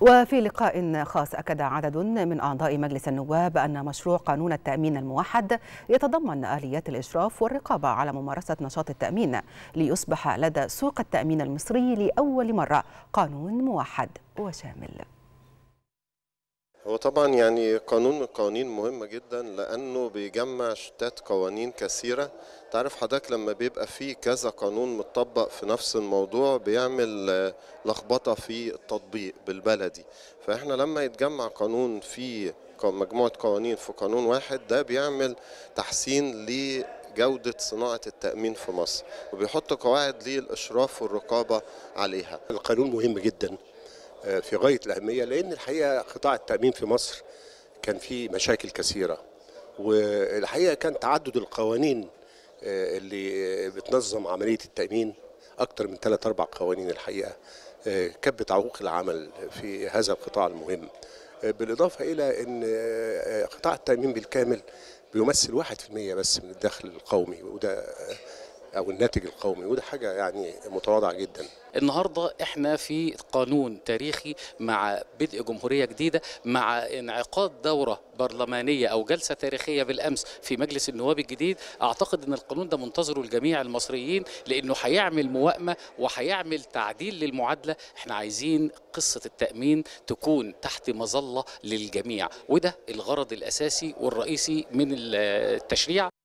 وفي لقاء خاص أكد عدد من أعضاء مجلس النواب أن مشروع قانون التأمين الموحد يتضمن آليات الإشراف والرقابة على ممارسة نشاط التأمين ليصبح لدى سوق التأمين المصري لأول مرة قانون موحد وشامل هو طبعا يعني قانون من القوانين مهمة جدا لأنه بيجمع شتات قوانين كثيرة تعرف حضرتك لما بيبقى فيه كذا قانون متطبق في نفس الموضوع بيعمل آه، لخبطة في التطبيق بالبلدي فإحنا لما يتجمع قانون في مجموعة قوانين في قانون واحد ده بيعمل تحسين ل جودة صناعة التأمين في مصر وبيحط قواعد للإشراف والرقابة عليها القانون مهم جدا في غايه الاهميه لان الحقيقه قطاع التامين في مصر كان فيه مشاكل كثيره والحقيقه كان تعدد القوانين آه، اللي بتنظم عمليه التامين اكثر من ثلاث اربع قوانين الحقيقه آه، كبت عقوق العمل في هذا القطاع المهم آه، بالاضافه الى ان قطاع التامين بالكامل بيمثل 1% بس من الدخل القومي وده او الناتج القومي وده حاجه يعني متواضعه جدا. النهارده احنا في قانون تاريخي مع بدء جمهوريه جديده مع انعقاد دوره برلمانيه او جلسه تاريخيه بالامس في مجلس النواب الجديد اعتقد ان القانون ده منتظره الجميع المصريين لانه هيعمل موائمه وهيعمل تعديل للمعادله احنا عايزين قصه التامين تكون تحت مظله للجميع وده الغرض الاساسي والرئيسي من التشريع